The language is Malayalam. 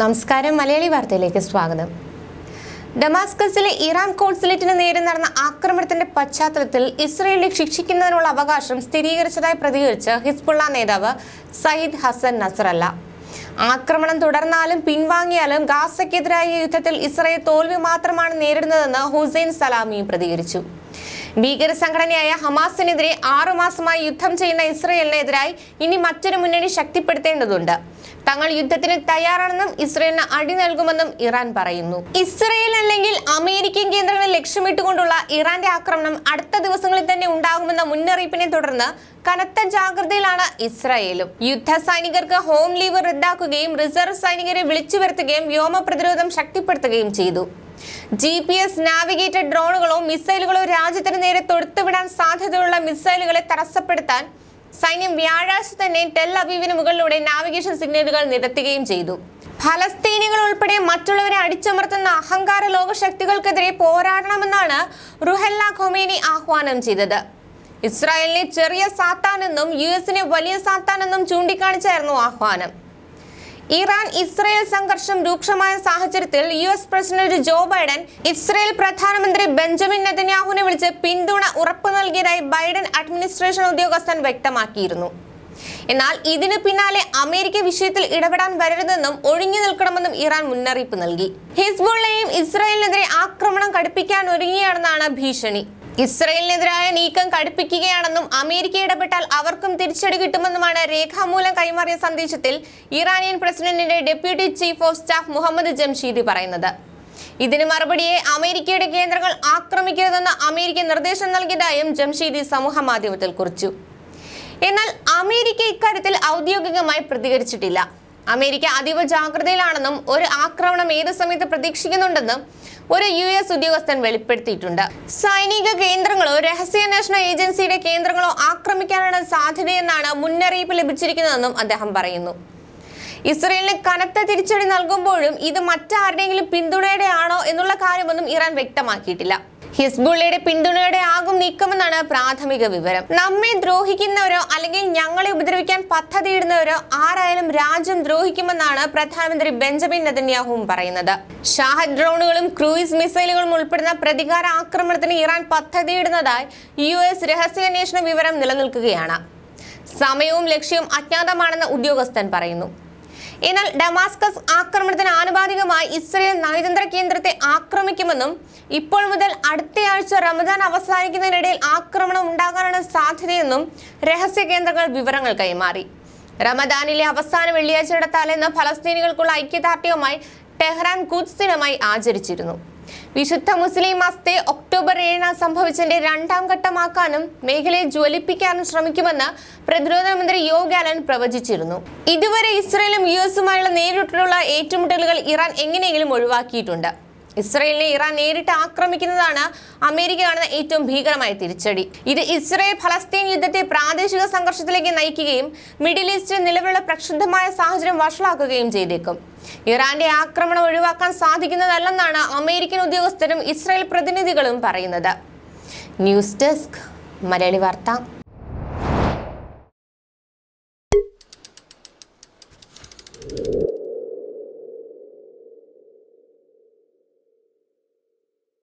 നമസ്കാരം മലയാളി വാർത്തയിലേക്ക് സ്വാഗതം ഡമാസ്കസിലെ ഇറാൻ കോൺസുലേറ്റിന് നേരെ നടന്ന ആക്രമണത്തിന്റെ പശ്ചാത്തലത്തിൽ ഇസ്രയേലിനെ ശിക്ഷിക്കുന്നതിനുള്ള അവകാശം സ്ഥിരീകരിച്ചതായി പ്രതികരിച്ച് ഹിസ്ബുള്ള നേതാവ് സയ്യിദ് ഹസൻ നസറല്ല ആക്രമണം തുടർന്നാലും പിൻവാങ്ങിയാലും ഗാസയ്ക്കെതിരായ യുദ്ധത്തിൽ ഇസ്രയേൽ തോൽവി മാത്രമാണ് നേരിടുന്നതെന്ന് ഹുസൈൻ സലാമിയും പ്രതികരിച്ചു ഭീകര സംഘടനയായ ഹമാസിനെതിരെ ആറുമാസമായി യുദ്ധം ചെയ്യുന്ന ഇസ്രയേലിനെതിരായി ഇനി മറ്റൊരു മുന്നണി ശക്തിപ്പെടുത്തേണ്ടതുണ്ട് തങ്ങൾ യുദ്ധത്തിന് തയ്യാറാണെന്നും ഇസ്രയേലിന് അടി നൽകുമെന്നും ഇറാൻ പറയുന്നു ഇസ്രയേൽ അല്ലെങ്കിൽ അമേരിക്കൻ കേന്ദ്രങ്ങളെ ലക്ഷ്യമിട്ടുകൊണ്ടുള്ള ഇറാന്റെ ആക്രമണം അടുത്ത ദിവസങ്ങളിൽ തന്നെ ഉണ്ടാകുമെന്ന മുന്നറിയിപ്പിനെ തുടർന്ന് കനത്ത ജാഗ്രതയിലാണ് ഇസ്രായേലും യുദ്ധ സൈനികർക്ക് ഹോം ലീവ് റദ്ദാക്കുകയും റിസർവ് സൈനികരെ വിളിച്ചു വരുത്തുകയും വ്യോമ പ്രതിരോധം ശക്തിപ്പെടുത്തുകയും ചെയ്തു ജി പി എസ് നാവിഗേറ്റഡ് ഡ്രോണുകളോ മിസൈലുകളോ രാജ്യത്തിന് നേരെ തൊടുത്തുവിടാൻ സാധ്യതയുള്ള മിസൈലുകളെ തടസ്സപ്പെടുത്താൻ സൈന്യം വ്യാഴാഴ്ച തന്നെ ടെൽ അവീവിന് മുകളിലൂടെ നാവിഗേഷൻ സിഗ്നലുകൾ നിരത്തുകയും ചെയ്തു ഫലസ്തീനികൾ ഉൾപ്പെടെ മറ്റുള്ളവരെ അടിച്ചമർത്തുന്ന അഹങ്കാര ലോകശക്തികൾക്കെതിരെ പോരാടണമെന്നാണ് റുഹല്ല ഖൊമേനി ആഹ്വാനം ചെയ്തത് ഇസ്രായേലിനെ ചെറിയ സാത്താനെന്നും യു എസിനെ വലിയ സാത്താനെന്നും ചൂണ്ടിക്കാണിച്ചായിരുന്നു ആഹ്വാനം ഇറാൻ ഇസ്രയേൽ സംഘർഷം രൂക്ഷമായ സാഹചര്യത്തിൽ U S president Joe Biden Israel പ്രധാനമന്ത്രി ബെഞ്ചമിൻ നെതന്യാഹുവിനെ വിളിച്ച് പിന്തുണ ഉറപ്പു നൽകിയതായി ബൈഡൻ അഡ്മിനിസ്ട്രേഷൻ ഉദ്യോഗസ്ഥൻ വ്യക്തമാക്കിയിരുന്നു എന്നാൽ ഇതിന് പിന്നാലെ അമേരിക്ക വിഷയത്തിൽ ഇടപെടാൻ വരരുതെന്നും ഒഴിഞ്ഞു നിൽക്കണമെന്നും ഇറാൻ മുന്നറിയിപ്പ് നൽകി ഹിസ്ബുള്ളയും ഇസ്രായേലിനെതിരെ ആക്രമണം കടുപ്പിക്കാൻ ഒരുങ്ങിയാണെന്നാണ് ഭീഷണി ഇസ്രയേലിനെതിരായ നീക്കം കടുപ്പിക്കുകയാണെന്നും അമേരിക്ക ഇടപെട്ടാൽ അവർക്കും തിരിച്ചടി കിട്ടുമെന്നുമാണ് രേഖാമൂലം കൈമാറിയ സന്ദേശത്തിൽ ഇറാനിയൻ പ്രസിഡന്റിന്റെ deputy chief of staff Muhammad Jamshidi പറയുന്നത് ഇതിന് മറുപടിയെ അമേരിക്കയുടെ കേന്ദ്രങ്ങൾ ആക്രമിക്കരുതെന്ന് അമേരിക്ക നിർദ്ദേശം നൽകിയതായും ജംഷീദി സമൂഹമാധ്യമത്തിൽ കുറിച്ചു എന്നാൽ അമേരിക്ക ഇക്കാര്യത്തിൽ ഔദ്യോഗികമായി പ്രതികരിച്ചിട്ടില്ല അമേരിക്ക അതീവ ജാഗ്രതയിലാണെന്നും ഒരു ആക്രമണം ഏത് സമയത്ത് പ്രതീക്ഷിക്കുന്നുണ്ടെന്നും ഒരു യു എസ് ഉദ്യോഗസ്ഥൻ വെളിപ്പെടുത്തിയിട്ടുണ്ട് സൈനിക കേന്ദ്രങ്ങളോ രഹസ്യാന്വേഷണ ഏജൻസിയുടെ കേന്ദ്രങ്ങളോ ആക്രമിക്കാനാണ് സാധ്യതയെന്നാണ് മുന്നറിയിപ്പ് ലഭിച്ചിരിക്കുന്നതെന്നും അദ്ദേഹം പറയുന്നു ഇസ്രയേലിന് കനത്ത തിരിച്ചടി നൽകുമ്പോഴും ഇത് മറ്റാരുടെയെങ്കിലും ആണോ എന്നുള്ള കാര്യമൊന്നും ഇറാൻ വ്യക്തമാക്കിയിട്ടില്ല ഹിസ്ബുള്ളയുടെ പിന്തുണയോടെ ആകും നീക്കമെന്നാണ് പ്രാഥമിക വിവരം നമ്മെ ദ്രോഹിക്കുന്നവരോ അല്ലെങ്കിൽ ഞങ്ങളെ ഉപദ്രവിക്കാൻ പദ്ധതിയിടുന്നവരോ ആരായാലും രാജ്യം ദ്രോഹിക്കുമെന്നാണ് പ്രധാനമന്ത്രി ബെഞ്ചമിൻ നെതന്യാഹുവും പറയുന്നത് ഷാഹദ് ഡ്രോണുകളും ക്രൂയിസ് മിസൈലുകളും ഉൾപ്പെടുന്ന പ്രതികാര ആക്രമണത്തിന് ഇറാൻ പദ്ധതിയിടുന്നതായി യു എസ് രഹസ്യാന്വേഷണ വിവരം നിലനിൽക്കുകയാണ് സമയവും ലക്ഷ്യവും അജ്ഞാതമാണെന്ന് ഉദ്യോഗസ്ഥൻ പറയുന്നു എന്നാൽ ഡമാസ്കസ് ആക്രമണത്തിന് ആനുപാതികമായി ഇസ്രയേൽ നയതന്ത്ര കേന്ദ്രത്തെ ആക്രമിക്കുമെന്നും ഇപ്പോൾ മുതൽ അടുത്തയാഴ്ച റമദാൻ അവസാനിക്കുന്നതിനിടയിൽ ആക്രമണം ഉണ്ടാകാനാണ് സാധ്യതയെന്നും രഹസ്യ കേന്ദ്രങ്ങൾ വിവരങ്ങൾ കൈമാറി റമദാനിലെ അവസാന വെള്ളിയാഴ്ചയുടെ തലേന്ന് ഫലസ്തീനികൾക്കുള്ള ഐക്യദാർഢ്യവുമായി ടെഹ്റാൻ കുദ്സ് ദിനമായി ആചരിച്ചിരുന്നു വിശുദ്ധ മുസ്ലിം മാസത്തെ ഒക്ടോബർ ഏഴിന് സംഭവിച്ചതിന്റെ രണ്ടാം ഘട്ടമാക്കാനും മേഖലയെ ജ്വലിപ്പിക്കാനും ശ്രമിക്കുമെന്ന് പ്രതിരോധ മന്ത്രി ഗാലൻ പ്രവചിച്ചിരുന്നു ഇതുവരെ ഇസ്രയേലും യു എസുമായുള്ള നേരിട്ടുള്ള ഏറ്റുമുട്ടലുകൾ ഇറാൻ എങ്ങനെയെങ്കിലും ഒഴിവാക്കിയിട്ടുണ്ട് ഇസ്രയേലിനെ ഇറാൻ നേരിട്ട് ആക്രമിക്കുന്നതാണ് അമേരിക്ക കാണുന്ന ഏറ്റവും ഭീകരമായ തിരിച്ചടി ഇത് ഇസ്രയേൽ ഫലസ്തീൻ യുദ്ധത്തെ പ്രാദേശിക സംഘർഷത്തിലേക്ക് നയിക്കുകയും മിഡിൽ ഈസ്റ്റിൽ നിലവിലുള്ള പ്രക്ഷുബ്ധമായ സാഹചര്യം വഷളാക്കുകയും ചെയ്തേക്കും ഇറാന്റെ ആക്രമണം ഒഴിവാക്കാൻ സാധിക്കുന്നതല്ലെന്നാണ് അമേരിക്കൻ ഉദ്യോഗസ്ഥരും ഇസ്രായേൽ പ്രതിനിധികളും പറയുന്നത് ന്യൂസ് ഡെസ്ക് മലയാളി വാർത്ത